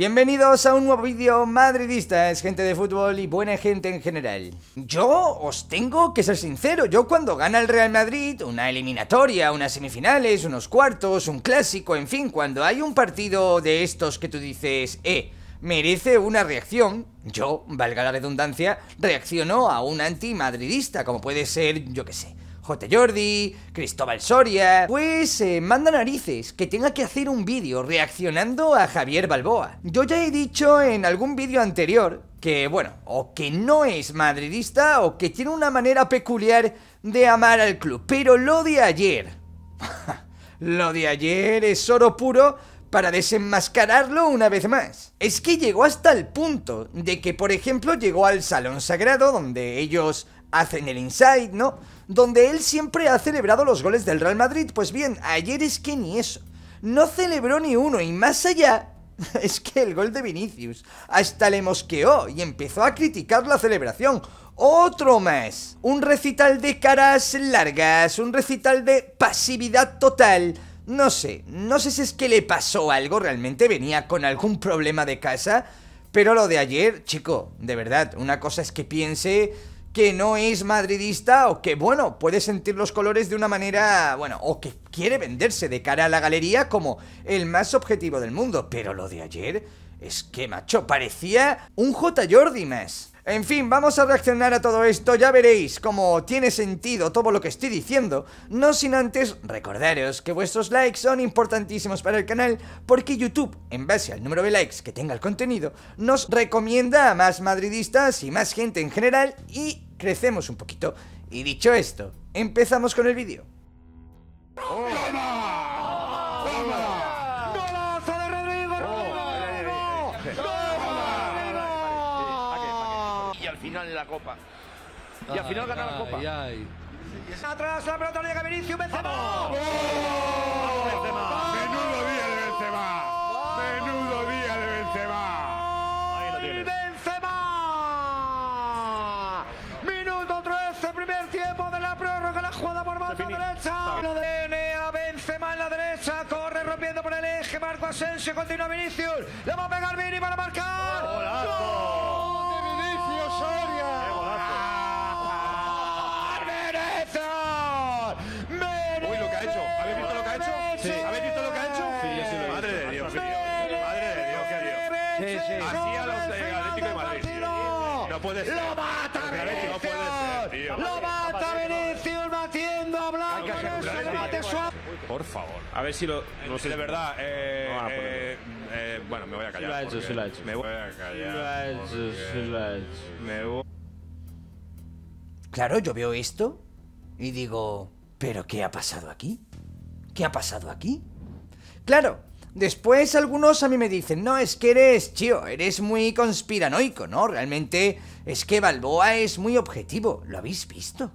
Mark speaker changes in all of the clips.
Speaker 1: Bienvenidos a un nuevo vídeo madridistas, gente de fútbol y buena gente en general. Yo os tengo que ser sincero, yo cuando gana el Real Madrid, una eliminatoria, unas semifinales, unos cuartos, un clásico, en fin, cuando hay un partido de estos que tú dices, eh, merece una reacción, yo, valga la redundancia, reacciono a un antimadridista, como puede ser, yo que sé, Jordi, Cristóbal Soria... Pues eh, manda narices que tenga que hacer un vídeo reaccionando a Javier Balboa. Yo ya he dicho en algún vídeo anterior que, bueno, o que no es madridista o que tiene una manera peculiar de amar al club. Pero lo de ayer... lo de ayer es oro puro para desenmascararlo una vez más. Es que llegó hasta el punto de que, por ejemplo, llegó al Salón Sagrado, donde ellos en el inside, ¿no? Donde él siempre ha celebrado los goles del Real Madrid. Pues bien, ayer es que ni eso. No celebró ni uno y más allá es que el gol de Vinicius hasta le mosqueó y empezó a criticar la celebración. Otro más. Un recital de caras largas, un recital de pasividad total. No sé, no sé si es que le pasó algo, realmente venía con algún problema de casa. Pero lo de ayer, chico, de verdad, una cosa es que piense que no es madridista o que, bueno, puede sentir los colores de una manera, bueno, o que quiere venderse de cara a la galería como el más objetivo del mundo. Pero lo de ayer es que, macho, parecía un J. Jordi más. En fin, vamos a reaccionar a todo esto, ya veréis cómo tiene sentido todo lo que estoy diciendo, no sin antes recordaros que vuestros likes son importantísimos para el canal, porque YouTube, en base al número de likes que tenga el contenido, nos recomienda a más madridistas y más gente en general y crecemos un poquito. Y dicho esto, empezamos con el vídeo. la Copa. Y al final gana la Copa. Ay, Atrás la pelota llega Vinicius Benzema. ¡Vamos! Menudo día de Benzema. Menudo día de Benzema. Ahí lo Benzema. Minuto 13, primer tiempo de la prórroga, la jugada por banda derecha. Lo Benzema en la derecha, corre rompiendo por el eje, Marco Asensio, continúa Vinicius. Le va a pegar Vini para marcar. ¡Gol! ¡Lo mata ¡Lo mata ¿eh? Por favor. A ver si lo... No de verdad, bueno, me voy a callar. lo hecho, Me voy a callar. Claro, yo veo esto y digo, ¿pero qué ha pasado aquí? ¿Qué ha pasado aquí? Claro, Después algunos a mí me dicen, no, es que eres, tío, eres muy conspiranoico, ¿no? Realmente es que Balboa es muy objetivo, ¿lo habéis visto?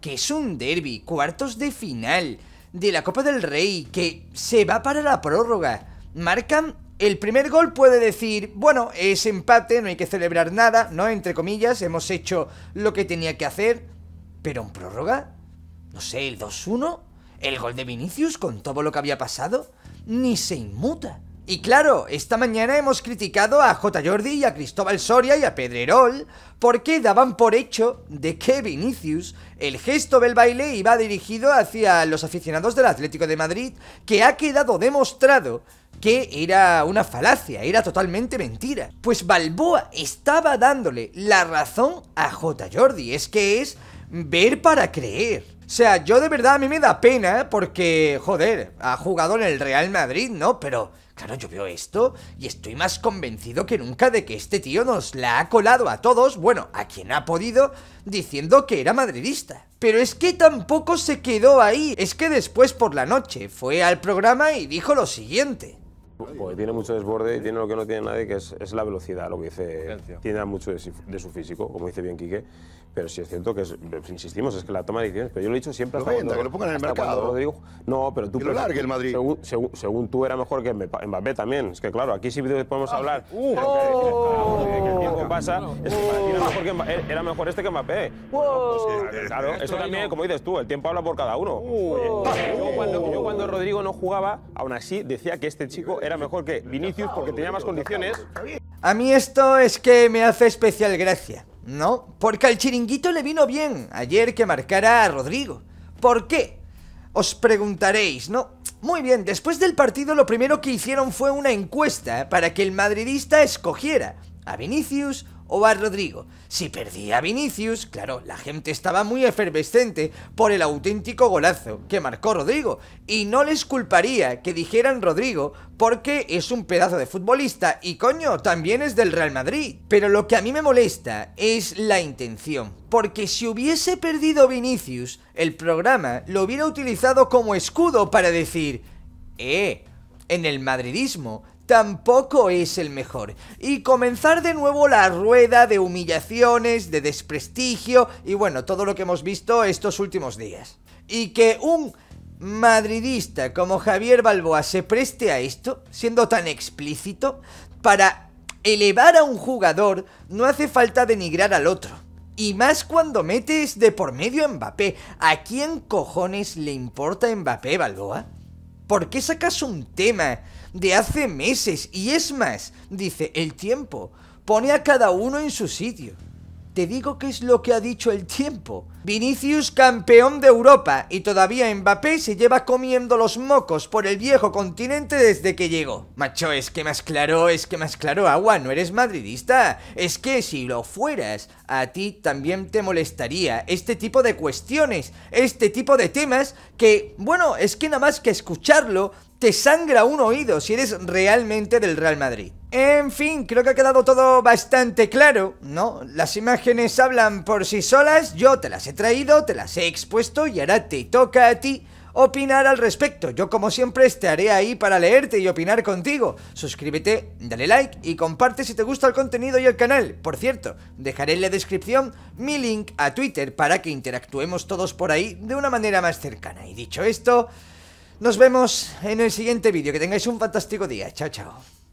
Speaker 1: Que es un derby, cuartos de final de la Copa del Rey, que se va para la prórroga. Marcan el primer gol puede decir, bueno, es empate, no hay que celebrar nada, ¿no? Entre comillas, hemos hecho lo que tenía que hacer. Pero en prórroga, no sé, el 2-1, el gol de Vinicius con todo lo que había pasado ni se inmuta. Y claro, esta mañana hemos criticado a J. Jordi y a Cristóbal Soria y a Pedrerol porque daban por hecho de que Vinicius, el gesto del baile iba dirigido hacia los aficionados del Atlético de Madrid, que ha quedado demostrado que era una falacia, era totalmente mentira. Pues Balboa estaba dándole la razón a J. Jordi, es que es ver para creer. O sea, yo de verdad a mí me da pena ¿eh? porque, joder, ha jugado en el Real Madrid, ¿no? Pero, claro, yo veo esto y estoy más convencido que nunca de que este tío nos la ha colado a todos, bueno, a quien ha podido, diciendo que era madridista. Pero es que tampoco se quedó ahí, es que después por la noche fue al programa y dijo lo siguiente tiene mucho desborde y tiene lo que no tiene nadie, que es, es la velocidad, lo que dice. Tiene mucho de, su físico, como dice bien Quique. Pero sí es cierto que, es, insistimos, es que la toma de decisiones. Pero yo lo he dicho siempre hasta cuando, que lo pongan en el mercado. no, pero tú. Que lo largue el Madrid. Según, tú era mejor que Mbappé también. Es que claro, aquí sí podemos ah. hablar. Uh, oh. que, el tiempo pasa. Es que eh, era mejor, este que Mbappé. Pues claro, eso también, como dices tú, el tiempo habla por cada uno. Uh. Uh. cuando, yo cuando Rodrigo no jugaba, aún así decía que este chico era mejor que Vinicius porque tenía más condiciones. A mí esto es que me hace especial gracia, ¿no? Porque al chiringuito le vino bien ayer que marcara a Rodrigo. ¿Por qué? Os preguntaréis, ¿no? Muy bien, después del partido lo primero que hicieron fue una encuesta para que el madridista escogiera a Vinicius o a Rodrigo. Si perdía a Vinicius, claro, la gente estaba muy efervescente por el auténtico golazo que marcó Rodrigo. Y no les culparía que dijeran Rodrigo porque es un pedazo de futbolista y coño, también es del Real Madrid. Pero lo que a mí me molesta es la intención. Porque si hubiese perdido Vinicius, el programa lo hubiera utilizado como escudo para decir, eh, en el madridismo tampoco es el mejor. Y comenzar de nuevo la rueda de humillaciones, de desprestigio y bueno, todo lo que hemos visto estos últimos días. Y que un madridista como Javier Balboa se preste a esto, siendo tan explícito, para elevar a un jugador no hace falta denigrar al otro. Y más cuando metes de por medio a Mbappé. ¿A quién cojones le importa Mbappé, Balboa? ¿Por qué sacas un tema de hace meses. Y es más, dice, el tiempo pone a cada uno en su sitio. Te digo qué es lo que ha dicho el tiempo. Vinicius campeón de Europa y todavía Mbappé se lleva comiendo los mocos por el viejo continente desde que llegó. Macho, es que más claro, es que más claro, agua, no eres madridista. Es que si lo fueras, a ti también te molestaría este tipo de cuestiones, este tipo de temas que, bueno, es que nada más que escucharlo te sangra un oído si eres realmente del Real Madrid. En fin, creo que ha quedado todo bastante claro, ¿no? Las imágenes hablan por sí solas, yo te las he traído, te las he expuesto y ahora te toca a ti opinar al respecto. Yo como siempre estaré ahí para leerte y opinar contigo. Suscríbete, dale like y comparte si te gusta el contenido y el canal. Por cierto, dejaré en la descripción mi link a Twitter para que interactuemos todos por ahí de una manera más cercana. Y dicho esto... Nos vemos en el siguiente vídeo. Que tengáis un fantástico día. Chao, chao.